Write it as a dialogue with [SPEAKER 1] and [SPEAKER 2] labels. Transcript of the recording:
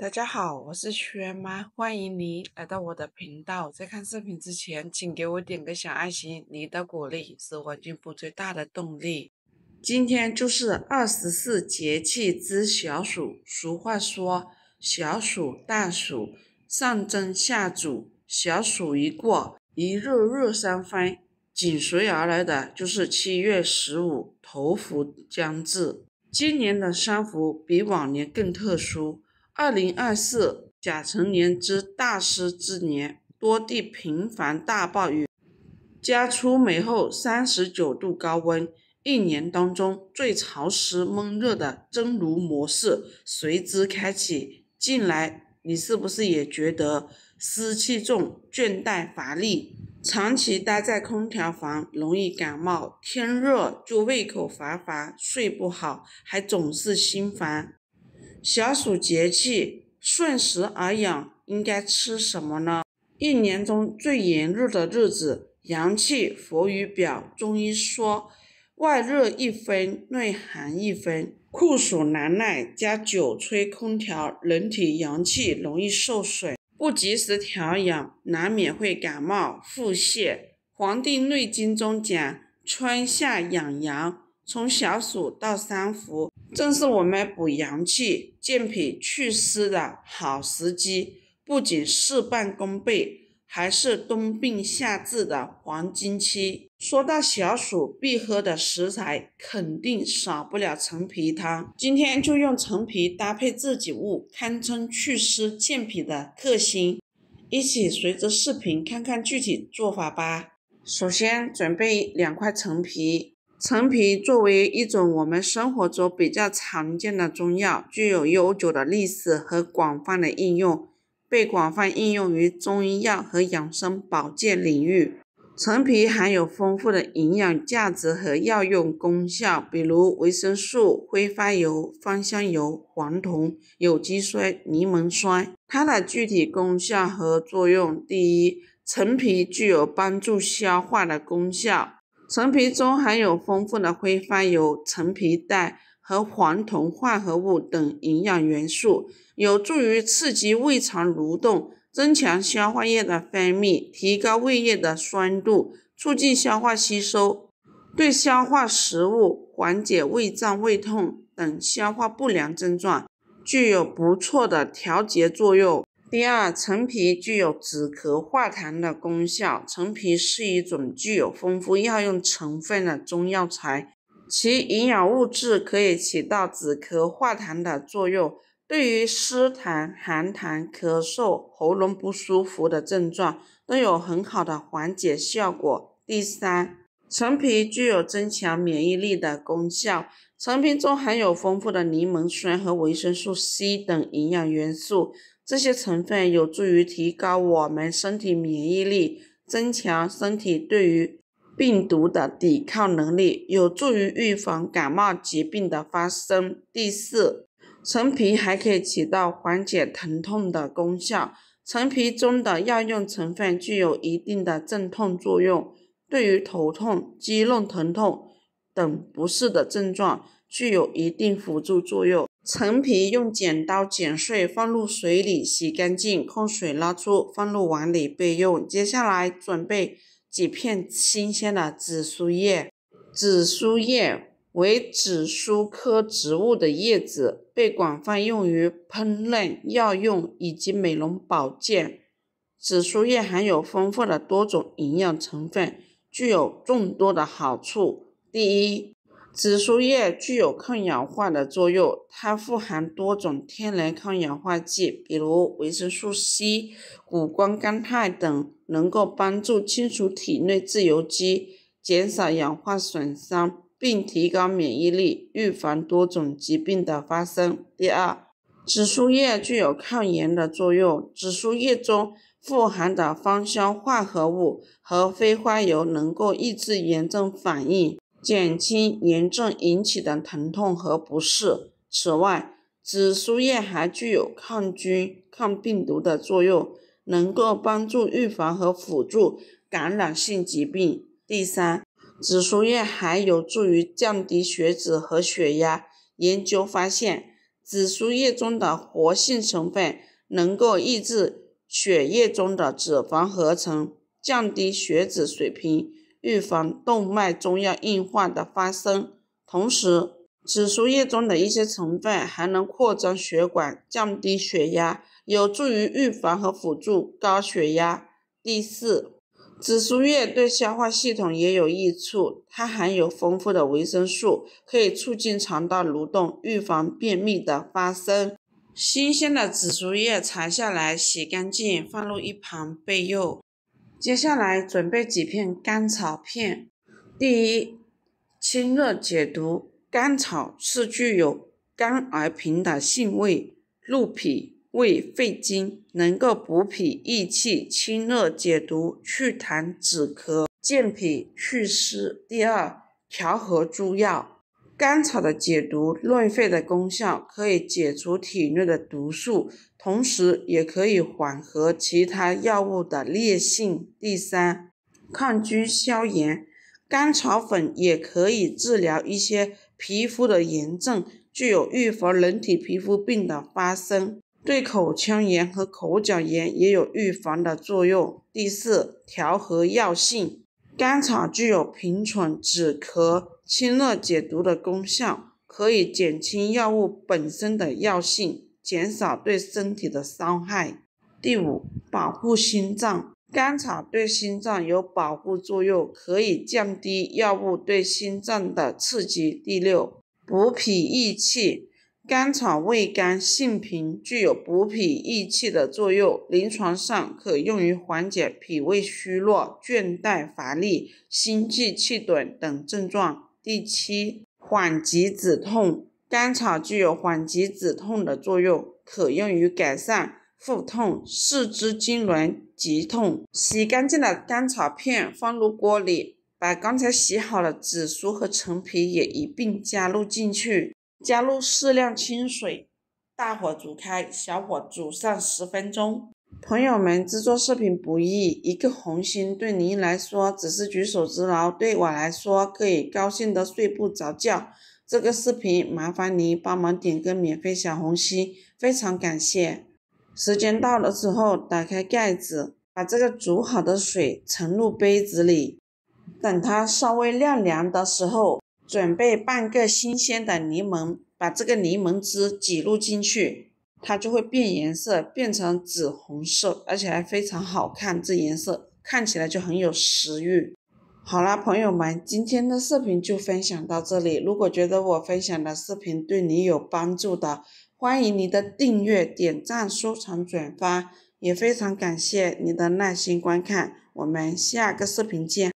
[SPEAKER 1] 大家好，我是轩妈，欢迎你来到我的频道。在看视频之前，请给我点个小爱心，你的鼓励是我进步最大的动力。今天就是二十四节气之小暑，俗话说小暑大暑，上蒸下煮，小暑一过，一日日三分。紧随而来的就是七月十五，头伏将至。今年的三伏比往年更特殊。二零二四甲辰年之大湿之年，多地频繁大暴雨，加出梅后三十九度高温，一年当中最潮湿闷热的蒸炉模式随之开启。近来，你是不是也觉得湿气重、倦怠乏力？长期待在空调房容易感冒，天热就胃口乏乏，睡不好，还总是心烦。小暑节气，顺时而养，应该吃什么呢？一年中最炎热的日子，阳气浮于表，中医说外热一分，内寒一分。酷暑难耐，加久吹空调，人体阳气容易受损，不及时调养，难免会感冒、腹泻。《黄帝内经》中讲，春夏养阳。从小暑到三伏，正是我们补阳气、健脾祛湿的好时机，不仅事半功倍，还是冬病夏治的黄金期。说到小暑必喝的食材，肯定少不了陈皮汤。今天就用陈皮搭配这几物，堪称祛湿健脾的克星。一起随着视频看看具体做法吧。首先准备两块陈皮。陈皮作为一种我们生活中比较常见的中药，具有悠久的历史和广泛的应用，被广泛应用于中医药和养生保健领域。陈皮含有丰富的营养价值和药用功效，比如维生素、挥发油、芳香油、黄酮、有机酸、柠檬酸。它的具体功效和作用：第一，陈皮具有帮助消化的功效。陈皮中含有丰富的挥发油、陈皮带和黄酮化合物等营养元素，有助于刺激胃肠蠕动，增强消化液的分泌，提高胃液的酸度，促进消化吸收，对消化食物、缓解胃胀、胃痛等消化不良症状具有不错的调节作用。第二，陈皮具有止咳化痰的功效。陈皮是一种具有丰富药用成分的中药材，其营养物质可以起到止咳化痰的作用，对于湿痰、寒痰、咳嗽、喉咙不舒服的症状都有很好的缓解效果。第三，陈皮具有增强免疫力的功效。陈皮中含有丰富的柠檬酸和维生素 C 等营养元素。这些成分有助于提高我们身体免疫力，增强身体对于病毒的抵抗能力，有助于预防感冒疾病的发生。第四，陈皮还可以起到缓解疼痛的功效。陈皮中的药用成分具有一定的镇痛作用，对于头痛、肌肉疼痛等不适的症状，具有一定辅助作用。陈皮用剪刀剪碎，放入水里洗干净，控水捞出，放入碗里备用。接下来准备几片新鲜的紫苏叶。紫苏叶为紫苏科植物的叶子，被广泛用于烹饪、药用以及美容保健。紫苏叶含有丰富的多种营养成分，具有众多的好处。第一，紫苏叶具有抗氧化的作用，它富含多种天然抗氧化剂，比如维生素 C、谷胱甘肽等，能够帮助清除体内自由基，减少氧化损伤，并提高免疫力，预防多种疾病的发生。第二，紫苏叶具有抗炎的作用，紫苏叶中富含的芳香化合物和挥发油能够抑制炎症反应。减轻炎症引起的疼痛和不适。此外，紫苏叶还具有抗菌、抗病毒的作用，能够帮助预防和辅助感染性疾病。第三，紫苏叶还有助于降低血脂和血压。研究发现，紫苏叶中的活性成分能够抑制血液中的脂肪合成，降低血脂水平。预防动脉中药硬化的发生，同时紫苏叶中的一些成分还能扩张血管、降低血压，有助于预防和辅助高血压。第四，紫苏叶对消化系统也有益处，它含有丰富的维生素，可以促进肠道蠕动，预防便秘的发生。新鲜的紫苏叶采下来，洗干净，放入一旁备用。接下来准备几片甘草片。第一，清热解毒。甘草是具有甘而平的性味，入脾胃肺经，能够补脾益气、清热解毒、祛痰止咳、健脾祛湿。第二，调和诸药。甘草的解毒润肺的功效，可以解除体内的毒素。同时也可以缓和其他药物的烈性。第三，抗菌消炎，甘草粉也可以治疗一些皮肤的炎症，具有预防人体皮肤病的发生，对口腔炎和口角炎也有预防的作用。第四，调和药性，甘草具有平喘、止咳、清热解毒的功效，可以减轻药物本身的药性。减少对身体的伤害。第五，保护心脏。甘草对心脏有保护作用，可以降低药物对心脏的刺激。第六，补脾益气。甘草味甘性平，具有补脾益气的作用，临床上可用于缓解脾胃虚弱、倦怠乏力、心悸气短等症状。第七，缓急止痛。甘草具有缓急止痛的作用，可用于改善腹痛、四肢痉挛、急痛。洗干净的甘草片放入锅里，把刚才洗好的紫苏和陈皮也一并加入进去，加入适量清水，大火煮开，小火煮上十分钟。朋友们，制作视频不易，一个红心对您来说只是举手之劳，对我来说可以高兴得睡不着觉。这个视频麻烦您帮忙点个免费小红心，非常感谢。时间到了之后，打开盖子，把这个煮好的水盛入杯子里。等它稍微晾凉的时候，准备半个新鲜的柠檬，把这个柠檬汁挤入进去，它就会变颜色，变成紫红色，而且还非常好看，这颜色看起来就很有食欲。好啦，朋友们，今天的视频就分享到这里。如果觉得我分享的视频对你有帮助的，欢迎您的订阅、点赞、收藏、转发，也非常感谢您的耐心观看。我们下个视频见。